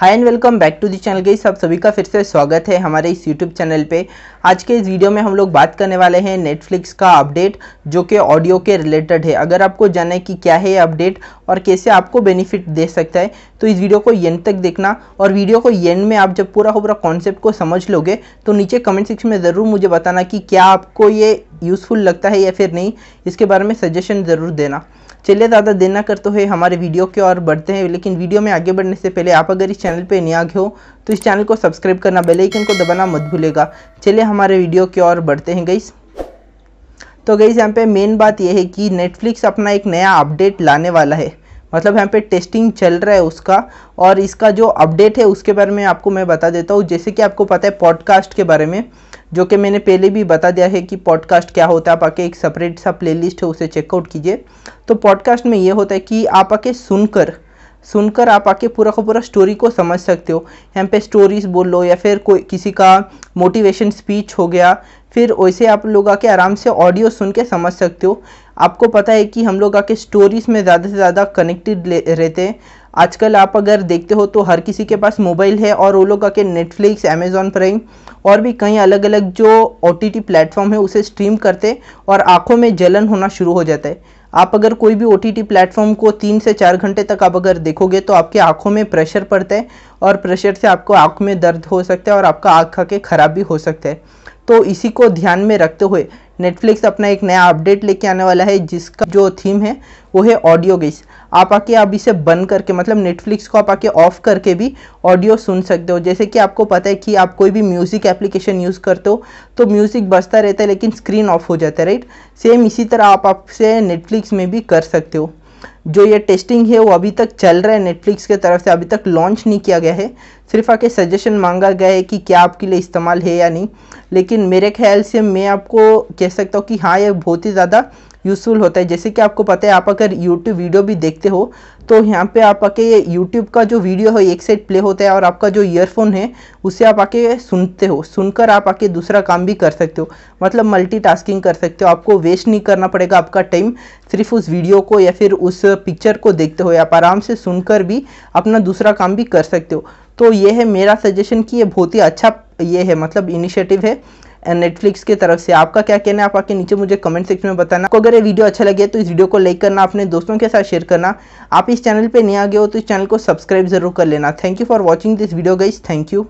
hi and welcome back to the channel guys सब सभी का फिर से स्वागत है हमारे इस यूट्यूब चैनल पे आज के इस वीडियो में हम लोग बात करने वाले हैं नेटफ्लिक्स का अपडेट जो कि ऑडियो के रिलेटेड है अगर आपको जाना है कि क्या है अपडेट और कैसे आपको बेनिफिट दे सकता है तो इस वीडियो को एंड तक देखना और वीडियो को एंड में आप जब पूरा हो पूरा कॉन्सेप्ट को समझ लोगे तो नीचे कमेंट सेक्शन में ज़रूर मुझे बताना कि क्या आपको ये यूज़फुल लगता है या फिर नहीं इसके बारे में सजेशन ज़रूर देना चलिए ज़्यादा देर ना करते तो हुए हमारे वीडियो की ओर बढ़ते हैं लेकिन वीडियो में आगे बढ़ने से पहले आप अगर इस चैनल पर नया आगे हो तो इस चैनल को सब्सक्राइब करना बेल आइकन को दबाना मत भूलेगा चलिए हमारे वीडियो की ओर बढ़ते हैं गईस तो गईस यहाँ पे मेन बात यह है कि नेटफ्लिक्स अपना एक नया अपडेट लाने वाला है मतलब यहाँ पे टेस्टिंग चल रहा है उसका और इसका जो अपडेट है उसके बारे में आपको मैं बता देता हूँ जैसे कि आपको पता है पॉडकास्ट के बारे में जो कि मैंने पहले भी बता दिया है कि पॉडकास्ट क्या होता है आप आके एक सेपरेट सा प्लेलिस्ट है उसे चेकआउट कीजिए तो पॉडकास्ट में ये होता है कि आप आके सुनकर सुनकर आप आके पूरा का पूरा स्टोरी को समझ सकते हो यहाँ पे स्टोरीज बोल लो या फिर कोई किसी का मोटिवेशन स्पीच हो गया फिर वैसे आप लोग आके आराम से ऑडियो सुन के समझ सकते हो आपको पता है कि हम लोग आके स्टोरीज में ज़्यादा से ज़्यादा कनेक्टेड रहते हैं आजकल आप अगर देखते हो तो हर किसी के पास मोबाइल है और वो लोग आके नेटफ्लिक्स अमेजोन प्राइम और भी कई अलग अलग जो ओ टी प्लेटफॉर्म है उसे स्ट्रीम करते और आँखों में जलन होना शुरू हो जाता है आप अगर कोई भी ओ टी प्लेटफॉर्म को तीन से चार घंटे तक आप अगर देखोगे तो आपकी आंखों में प्रेशर पड़ता है और प्रेशर से आपको आँख में दर्द हो सकता है और आपका आँख के खराब भी हो सकता है तो इसी को ध्यान में रखते हुए नेटफ्लिक्स अपना एक नया अपडेट लेके आने वाला है जिसका जो थीम है वो है ऑडियो गेस आप आके आप इसे बंद करके मतलब नेटफ्लिक्स को आप आके ऑफ करके भी ऑडियो सुन सकते हो जैसे कि आपको पता है कि आप कोई भी म्यूज़िक एप्लीकेशन यूज़ करते हो तो म्यूज़िक बजता रहता है लेकिन स्क्रीन ऑफ हो जाता है राइट सेम इसी तरह आप आपसे नेटफ्लिक्स में भी कर सकते हो जो ये टेस्टिंग है वो अभी तक चल रहा है नेटफ्लिक्स के तरफ से अभी तक लॉन्च नहीं किया गया है सिर्फ आके सजेशन मांगा गया है कि क्या आपके लिए इस्तेमाल है या नहीं लेकिन मेरे ख्याल से मैं आपको कह सकता हूँ कि हाँ ये बहुत ही ज़्यादा यूज़फुल होता है जैसे कि आपको पता है आप अगर यूट्यूब वीडियो भी देखते हो तो यहाँ पे आप आके ये यूट्यूब का जो वीडियो है एक साइड प्ले होता है और आपका जो ईयरफोन है उसे आप आके सुनते हो सुनकर आप आके दूसरा काम भी कर सकते हो मतलब मल्टीटास्किंग कर सकते हो आपको वेस्ट नहीं करना पड़ेगा आपका टाइम सिर्फ उस वीडियो को या फिर उस पिक्चर को देखते हो आप आराम से सुनकर भी अपना दूसरा काम भी कर सकते हो तो ये है मेरा सजेशन कि ये बहुत ही अच्छा ये है मतलब इनिशिएटिव है नेटफ्लिक्स की तरफ से आपका क्या कहना है आप आके नीचे मुझे कमेंट सेक्शन में बताना आपको अगर ये वीडियो अच्छा लगे तो इस वीडियो को लाइक करना अपने दोस्तों के साथ शेयर करना आप इस चैनल पर नहीं आ गए हो तो इस चैनल को सब्सक्राइब जरूर कर लेना thank you for watching this video guys thank you